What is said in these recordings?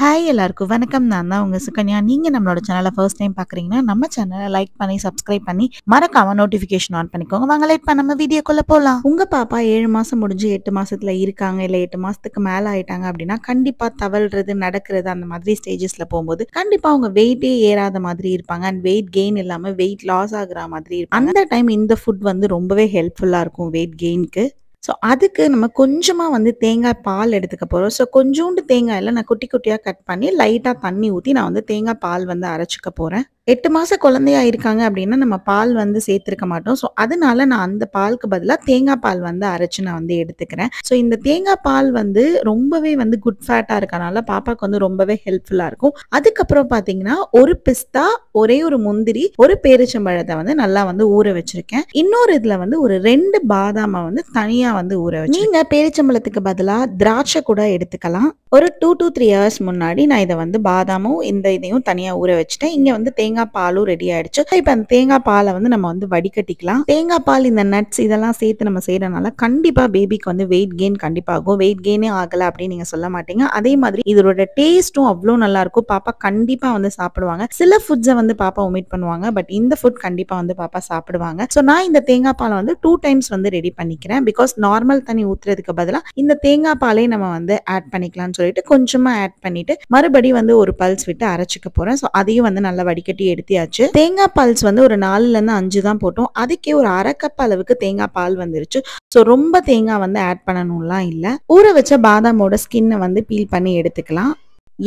hi எல்லாருக்கும் வணக்கம் நான் தான் உங்கள் சுகன்யா நீங்கள் நம்மளோட சேனலை ஃபர்ஸ்ட் டைம் பார்க்குறீங்கன்னா நம்ம சேனலை லைக் பண்ணி சப்ஸ்கிரைப் பண்ணி மறக்காம நோட்டிஃபிகேஷன் ஆன் பண்ணிக்கோங்க வாங்க லேட் நம்ம வீடியோக்குள்ளே போகலாம் உங்கள் பாப்பா ஏழு மாதம் முடிஞ்சு எட்டு மாதத்தில் இருக்காங்க இல்லை எட்டு மாதத்துக்கு மேலே ஆயிட்டாங்க அப்படின்னா கண்டிப்பாக தவழ்றது நடக்கிறது அந்த மாதிரி ஸ்டேஜஸில் போகும்போது கண்டிப்பாக அவங்க வெயிட்டே ஏறாத மாதிரி இருப்பாங்க அண்ட் வெயிட் கெயின் இல்லாமல் வெயிட் லாஸ் ஆகுற மாதிரி இருக்கும் அந்த டைம் இந்த ஃபுட் வந்து ரொம்பவே ஹெல்ப்ஃபுல்லாக இருக்கும் வெயிட் கெயினுக்கு ஸோ அதுக்கு நம்ம கொஞ்சமாக வந்து தேங்காய் பால் எடுத்துக்க போகிறோம் ஸோ கொஞ்சோண்டு தேங்காயில் நான் குட்டி குட்டியாக கட் பண்ணி லைட்டாக தண்ணி ஊற்றி நான் வந்து தேங்காய் பால் வந்து அரைச்சிக்க போகிறேன் எட்டு மாத குழந்தையா இருக்காங்க அப்படின்னா நம்ம பால் வந்து சேர்த்துருக்க மாட்டோம் ஸோ அதனால நான் அந்த பாலுக்கு பதிலாக தேங்காய் பால் வந்து அரைச்சி நான் வந்து எடுத்துக்கிறேன் ஸோ இந்த தேங்காய் பால் வந்து ரொம்பவே வந்து குட் ஃபேட்டாக இருக்கனால பாப்பாவுக்கு வந்து ரொம்பவே ஹெல்ப்ஃபுல்லாக இருக்கும் அதுக்கப்புறம் பார்த்தீங்கன்னா ஒரு பிஸ்தா ஒரே ஒரு முந்திரி ஒரு பேரிச்சம்பழத்தை வந்து நல்லா வந்து ஊற வச்சிருக்கேன் இன்னொரு இதில் வந்து ஒரு ரெண்டு பாதாமை வந்து தனியாக வந்து ஊற வச்சு நீங்கள் பேரிச்சம்பழத்துக்கு பதிலாக திராட்சை கூட எடுத்துக்கலாம் ஒரு டூ டூ த்ரீ ஹவர்ஸ் முன்னாடி நான் இதை வந்து பாதாமும் இந்த இதையும் தனியாக ஊற வச்சுட்டேன் இங்கே வந்து தேங்காய் தேங்காய் பாலும் ரெடி ஆயிடுச்சு இப்போ அந்த தேங்காய் பாலை வந்து நம்ம வந்து வடிகட்டிக்கலாம் தேங்காய் பால் இந்த நட்ஸ் இதெல்லாம் சேர்த்து நம்ம செய்யறதுனால கண்டிப்பாக பேபிக்கு வந்து வெயிட் கெயின் கண்டிப்பாகும் வெயிட் கெயினே ஆகலை அப்படின்னு நீங்கள் சொல்ல மாட்டீங்க அதே மாதிரி இதோட டேஸ்ட்டும் அவ்வளோ நல்லா இருக்கும் பாப்பா கண்டிப்பாக வந்து சாப்பிடுவாங்க சில ஃபுட்ஸை வந்து பாப்பா ஒமிட் பண்ணுவாங்க பட் இந்த ஃபுட் கண்டிப்பாக வந்து பாப்பா சாப்பிடுவாங்க ஸோ நான் இந்த தேங்காய் பாலை வந்து டூ டைம்ஸ் வந்து ரெடி பண்ணிக்கிறேன் பிகாஸ் நார்மல் தண்ணி ஊற்றுறதுக்கு பதிலாக இந்த தேங்காய் பாலே நம்ம வந்து ஆட் பண்ணிக்கலாம்னு சொல்லிட்டு கொஞ்சமாக ஆட் பண்ணிட்டு மறுபடியும் வந்து ஒரு பல்ஸ் விட்டு அரைச்சிக்க போகிறேன் ஸோ அதையும் வந்து நல்லா வடிகட்டி எடுத்தியாச்சு தேங்காய் பால்ஸ் வந்து ஒரு இருந்து அஞ்சு தான் போட்டோம் அதுக்கே ஒரு அரை கப் அளவுக்கு தேங்காய் பால் வந்துருச்சு ஸோ ரொம்ப தேங்காய் வந்து ஆட் பண்ணணும்லாம் இல்லை ஊற வச்ச பாதாமோட ஸ்கின்னை வந்து பீல் பண்ணி எடுத்துக்கலாம்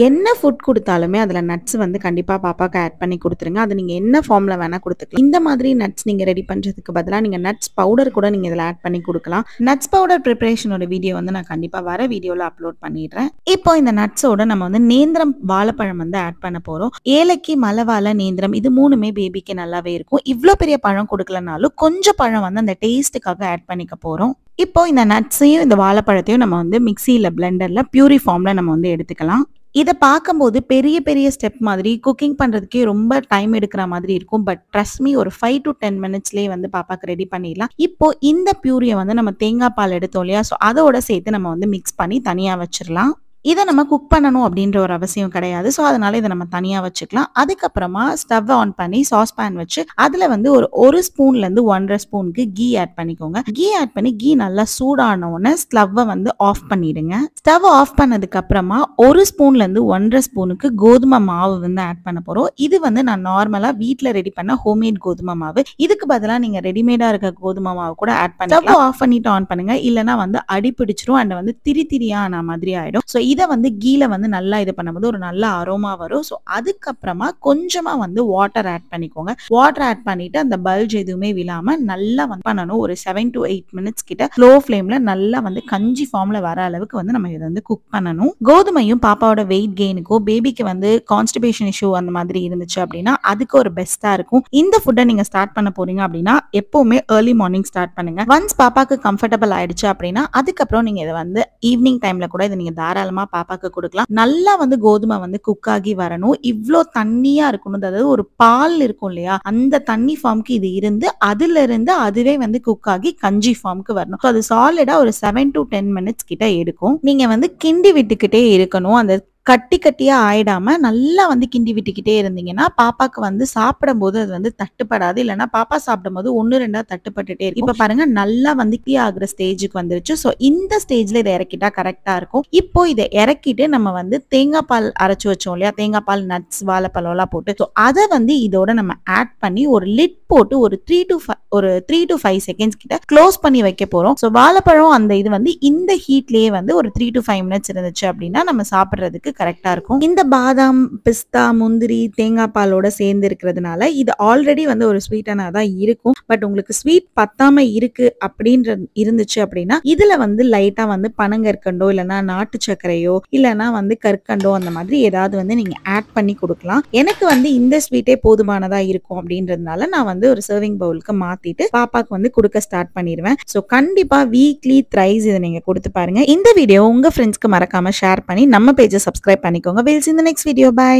என்ன ஃபுட் கொடுத்தாலுமே அதில் நட்ஸ் வந்து கண்டிப்பாக பாப்பாவுக்கு ஆட் பண்ணி கொடுத்துருங்க அது நீங்கள் என்ன ஃபார்மில் வேணால் கொடுத்துக்கலாம் இந்த மாதிரி நட்ஸ் நீங்கள் ரெடி பண்ணுறதுக்கு பதிலாக நீங்கள் நட்ஸ் பவுடர் கூட நீங்கள் இதில் ஆட் பண்ணி கொடுக்கலாம் நட்ஸ் பவுடர் ப்ரிப்பரேஷனோட வீடியோ வந்து நான் கண்டிப்பாக வர வீடியோவில் அப்லோட் பண்ணிடுறேன் இப்போ இந்த நட்ஸோட நம்ம வந்து நேந்திரம் வாழைப்பழம் வந்து ஆட் பண்ண போகிறோம் ஏலக்கி மலவாழை நேந்திரம் இது மூணுமே பேபிக்கு நல்லாவே இருக்கும் இவ்வளோ பெரிய பழம் கொடுக்கலனாலும் கொஞ்சம் பழம் வந்து அந்த டேஸ்ட்டுக்காக ஆட் பண்ணிக்க போகிறோம் இப்போ இந்த நட்ஸையும் இந்த வாழைப்பழத்தையும் நம்ம வந்து மிக்சியில் பிளெண்டரில் பியூரி ஃபார்மில் நம்ம வந்து எடுத்துக்கலாம் இதை பார்க்கும்போது பெரிய பெரிய ஸ்டெப் மாதிரி குக்கிங் பண்ணுறதுக்கே ரொம்ப டைம் எடுக்கிற மாதிரி இருக்கும் பட் ட்ரஸ்ட் மீ ஒரு ஃபைவ் டு டென் மினிட்ஸ்லேயே வந்து பாப்பாக்கு ரெடி பண்ணிடலாம் இப்போ இந்த பியூரியை வந்து நம்ம தேங்காய் பால் எடுத்தோம் இல்லையா ஸோ அதோட சேர்த்து நம்ம வந்து மிக்ஸ் பண்ணி தனியாக வச்சிடலாம் இதை நம்ம குக் பண்ணணும் அப்படின்ற ஒரு அவசியம் கிடையாது ஸோ அதனால இதை நம்ம தனியாக வச்சுக்கலாம் அதுக்கப்புறமா ஸ்டவ் ஆன் பண்ணி சாஸ் பேன் வச்சு அதில் வந்து ஒரு ஒரு ஸ்பூன்லேருந்து ஒன்றரை ஸ்பூனுக்கு கீ ஆட் பண்ணிக்கோங்க கீ ஆட் பண்ணி கீ நல்லா சூடான உடனே ஸ்டவ்வை வந்து ஆஃப் பண்ணிடுங்க ஸ்டவ் ஆஃப் பண்ணதுக்கு அப்புறமா ஒரு ஸ்பூன்லேருந்து ஒன்றரை ஸ்பூனுக்கு கோதுமை மாவு வந்து ஆட் பண்ண போகிறோம் இது வந்து நான் நார்மலாக வீட்டில் ரெடி பண்ண ஹோம்மேட் கோதுமை மாவு இதுக்கு பதிலாக நீங்கள் ரெடிமேடாக இருக்க கோதுமை மாவு கூட ஆட் பண்ணி ஸ்டவ் ஆஃப் பண்ணிட்டு ஆன் பண்ணுங்க இல்லைனா வந்து அடி பிடிச்சிரும் அண்ட் வந்து திரி திரியான மாதிரி ஆயிடும் ஸோ இதை வந்து கீழ வந்து நல்லா இது பண்ணும்போது ஒரு நல்ல அரோமா வரும் ஸோ அதுக்கப்புறமா கொஞ்சமாக வந்து வாட்டர் ஆட் பண்ணிக்கோங்க வாட்டர் ஆட் பண்ணிட்டு அந்த பல்ஜ் எதுவுமே விழாமல் நல்லா வந்து பண்ணணும் ஒரு செவன் டு எயிட் மினிட்ஸ் கிட்ட ஸ்லோ ஃப்ளேமில் நல்லா வந்து கஞ்சி ஃபார்மில் வர அளவுக்கு வந்து நம்ம இதை வந்து குக் பண்ணணும் கோதுமையும் பாப்பாவோட வெயிட் கெயினுக்கோ பேபிக்கு வந்து கான்ஸ்டிபேஷன் இஷ்யூ அந்த மாதிரி இருந்துச்சு அப்படின்னா அதுக்கு ஒரு பெஸ்ட்டாக இருக்கும் இந்த ஃபுட்டை நீங்கள் ஸ்டார்ட் பண்ண போறீங்க அப்படின்னா எப்போவுமே ஏர்லி மார்னிங் ஸ்டார்ட் பண்ணுங்க ஒன்ஸ் பாப்பாக்கு கம்ஃபர்டபுள் ஆயிடுச்சு அப்படின்னா அதுக்கப்புறம் நீங்கள் இதை வந்து ஈவினிங் டைமில் கூட இதை நீங்கள் தாராளமாக கொஞ்சமா பாப்பாக்கு கொடுக்கலாம் நல்லா வந்து கோதுமை வந்து குக் ஆகி வரணும் இவ்வளோ தண்ணியா இருக்கணும் அதாவது ஒரு பால் இருக்கும் இல்லையா அந்த தண்ணி ஃபார்ம்க்கு இது இருந்து அதுல இருந்து அதுவே வந்து குக் ஆகி கஞ்சி ஃபார்ம்க்கு வரணும் அது சாலிடா ஒரு செவன் டு டென் மினிட்ஸ் கிட்ட எடுக்கும் நீங்க வந்து கிண்டி விட்டுக்கிட்டே இருக்கணும் அந்த கட்டி கட்டியாக ஆயிடாம நல்லா வந்து கிண்டி விட்டுக்கிட்டே இருந்தீங்கன்னா பாப்பாக்கு வந்து சாப்பிடும்போது அது வந்து தட்டுப்படாது இல்லைன்னா பாப்பா சாப்பிடும்போது ஒன்று ரெண்டாக தட்டுப்பட்டுட்டே இருக்கும் இப்போ பாருங்க நல்லா வந்து டீ ஆகுற ஸ்டேஜுக்கு வந்துருச்சு ஸோ இந்த ஸ்டேஜில் இதை இறக்கிட்டா கரெக்டாக இருக்கும் இப்போ இதை இறக்கிட்டு நம்ம வந்து தேங்காய் பால் அரைச்சி வச்சோம் இல்லையா தேங்காய் பால் நட்ஸ் எல்லாம் போட்டு ஸோ அதை வந்து இதோட நம்ம ஆட் பண்ணி ஒரு லிட் போட்டு ஒரு த்ரீ டு ஒரு த்ரீ டு ஃபைவ் செகண்ட்ஸ் கிட்ட க்ளோஸ் பண்ணி வைக்க போகிறோம் ஸோ வாழைப்பழம் அந்த இது வந்து இந்த ஹீட்லேயே வந்து ஒரு த்ரீ டு ஃபைவ் மினிட்ஸ் இருந்துச்சு அப்படின்னா நம்ம சாப்பிட்றதுக்கு கரெக்டாக இருக்கும் இந்த பாதாம் பிஸ்தா முந்திரி தேங்காய் பாலோட சேர்ந்து இருக்கிறதுனால இது ஆல்ரெடி வந்து ஒரு ஸ்வீட்டனா தான் இருக்கும் பட் உங்களுக்கு ஸ்வீட் பத்தாம இருக்கு அப்படின்ற இருந்துச்சு அப்படின்னா இதுல வந்து லைட்டா வந்து பனங்கற்கண்டோ இல்லைன்னா நாட்டு சர்க்கரையோ இல்லைன்னா வந்து கற்கண்டோ அந்த மாதிரி ஏதாவது வந்து நீங்க ஆட் பண்ணி கொடுக்கலாம் எனக்கு வந்து இந்த ஸ்வீட்டே போதுமானதா இருக்கும் அப்படின்றதுனால நான் வந்து வந்து ஒரு சர்விங் பவுலுக்கு மாத்திட்டு பாப்பாக்கு வந்து கொடுக்க ஸ்டார்ட் பண்ணிடுவேன் ஸோ கண்டிப்பா வீக்லி த்ரைஸ் இதை நீங்க கொடுத்து பாருங்க இந்த வீடியோ உங்க ஃப்ரெண்ட்ஸ்க்கு மறக்காம ஷேர் பண்ணி நம்ம பேஜை சப்ஸ்கிரைப் பண்ணிக்கோங்க வீல்ஸ் இந்த நெக்ஸ்ட் வீடியோ பாய்